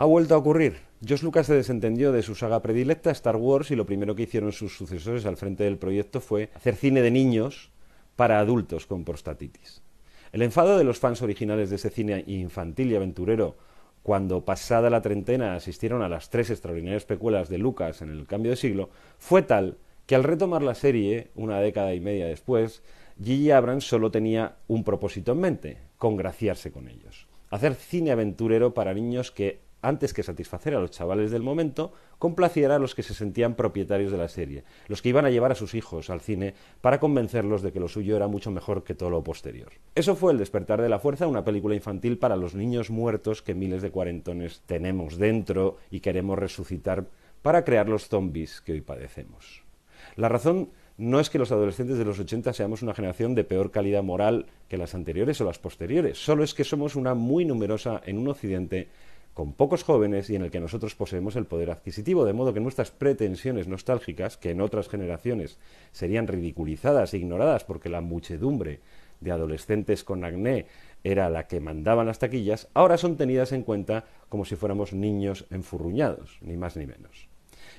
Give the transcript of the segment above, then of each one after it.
Ha vuelto a ocurrir. George Lucas se desentendió de su saga predilecta Star Wars y lo primero que hicieron sus sucesores al frente del proyecto fue hacer cine de niños para adultos con prostatitis. El enfado de los fans originales de ese cine infantil y aventurero cuando pasada la treintena asistieron a las tres extraordinarias pecuelas de Lucas en el cambio de siglo, fue tal que al retomar la serie, una década y media después, Gigi Abrams solo tenía un propósito en mente, congraciarse con ellos. Hacer cine aventurero para niños que antes que satisfacer a los chavales del momento, complaciera a los que se sentían propietarios de la serie, los que iban a llevar a sus hijos al cine para convencerlos de que lo suyo era mucho mejor que todo lo posterior. Eso fue El despertar de la fuerza, una película infantil para los niños muertos que miles de cuarentones tenemos dentro y queremos resucitar para crear los zombies que hoy padecemos. La razón no es que los adolescentes de los 80 seamos una generación de peor calidad moral que las anteriores o las posteriores, solo es que somos una muy numerosa en un occidente con pocos jóvenes y en el que nosotros poseemos el poder adquisitivo, de modo que nuestras pretensiones nostálgicas, que en otras generaciones serían ridiculizadas e ignoradas porque la muchedumbre de adolescentes con acné era la que mandaban las taquillas, ahora son tenidas en cuenta como si fuéramos niños enfurruñados, ni más ni menos.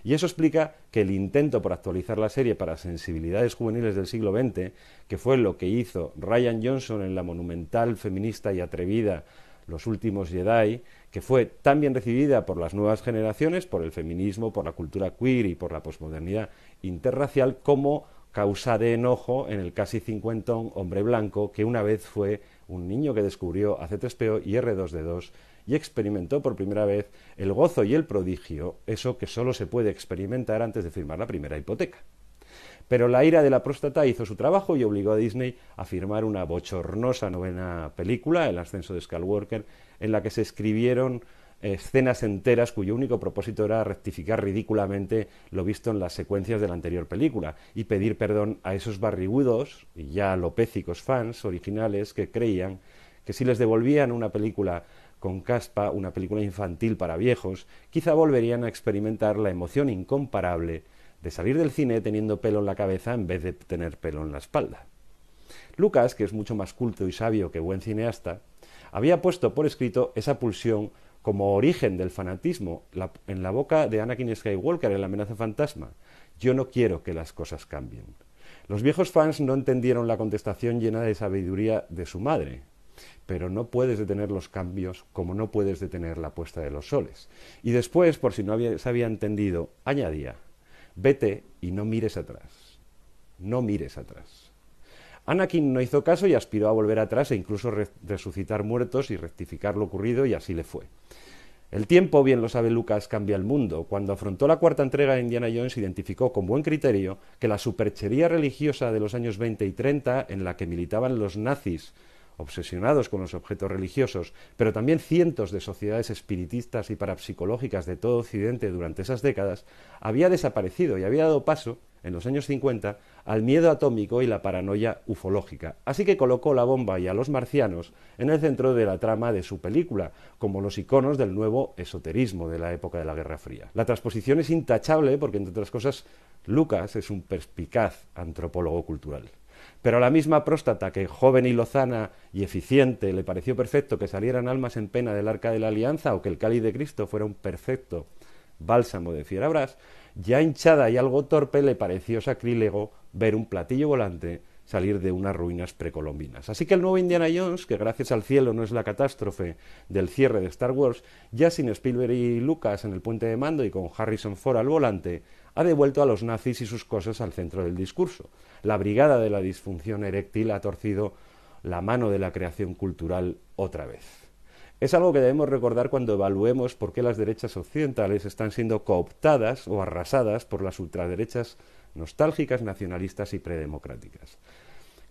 Y eso explica que el intento por actualizar la serie para sensibilidades juveniles del siglo XX, que fue lo que hizo Ryan Johnson en la monumental, feminista y atrevida los últimos Jedi, que fue tan bien recibida por las nuevas generaciones, por el feminismo, por la cultura queer y por la posmodernidad interracial, como causa de enojo en el casi cincuentón hombre blanco que una vez fue un niño que descubrió ac 3 po y R2D2 y experimentó por primera vez el gozo y el prodigio, eso que solo se puede experimentar antes de firmar la primera hipoteca. Pero la ira de la próstata hizo su trabajo y obligó a Disney a firmar una bochornosa novena película, El ascenso de Skywalker, en la que se escribieron escenas enteras cuyo único propósito era rectificar ridículamente lo visto en las secuencias de la anterior película y pedir perdón a esos barrigudos y ya lopécicos fans originales que creían que si les devolvían una película con caspa, una película infantil para viejos, quizá volverían a experimentar la emoción incomparable de salir del cine teniendo pelo en la cabeza en vez de tener pelo en la espalda. Lucas, que es mucho más culto y sabio que buen cineasta, había puesto por escrito esa pulsión como origen del fanatismo en la boca de Anakin Skywalker en La amenaza fantasma. Yo no quiero que las cosas cambien. Los viejos fans no entendieron la contestación llena de sabiduría de su madre, pero no puedes detener los cambios como no puedes detener la puesta de los soles. Y después, por si no se había entendido, añadía, Vete y no mires atrás. No mires atrás. Anakin no hizo caso y aspiró a volver atrás e incluso resucitar muertos y rectificar lo ocurrido y así le fue. El tiempo, bien lo sabe Lucas, cambia el mundo. Cuando afrontó la cuarta entrega de Indiana Jones, identificó con buen criterio que la superchería religiosa de los años 20 y 30, en la que militaban los nazis obsesionados con los objetos religiosos, pero también cientos de sociedades espiritistas y parapsicológicas de todo Occidente durante esas décadas, había desaparecido y había dado paso, en los años 50, al miedo atómico y la paranoia ufológica. Así que colocó la bomba y a los marcianos en el centro de la trama de su película, como los iconos del nuevo esoterismo de la época de la Guerra Fría. La transposición es intachable porque, entre otras cosas, Lucas es un perspicaz antropólogo cultural. Pero a la misma próstata que joven y lozana y eficiente le pareció perfecto que salieran almas en pena del arca de la alianza o que el cáliz de Cristo fuera un perfecto bálsamo de fierabras, ya hinchada y algo torpe le pareció sacrílego ver un platillo volante salir de unas ruinas precolombinas. Así que el nuevo Indiana Jones, que gracias al cielo no es la catástrofe del cierre de Star Wars, ya sin Spielberg y Lucas en el puente de mando y con Harrison Ford al volante, ha devuelto a los nazis y sus cosas al centro del discurso. La brigada de la disfunción eréctil ha torcido la mano de la creación cultural otra vez. Es algo que debemos recordar cuando evaluemos por qué las derechas occidentales están siendo cooptadas o arrasadas por las ultraderechas nostálgicas, nacionalistas y predemocráticas.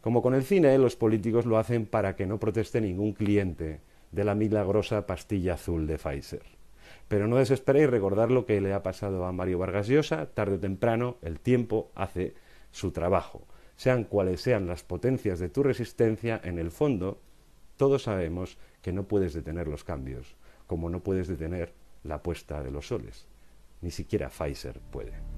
Como con el cine, los políticos lo hacen para que no proteste ningún cliente de la milagrosa pastilla azul de Pfizer. Pero no desesperéis recordar lo que le ha pasado a Mario Vargas Llosa, tarde o temprano el tiempo hace su trabajo. Sean cuales sean las potencias de tu resistencia, en el fondo todos sabemos que no puedes detener los cambios, como no puedes detener la puesta de los soles. Ni siquiera Pfizer puede.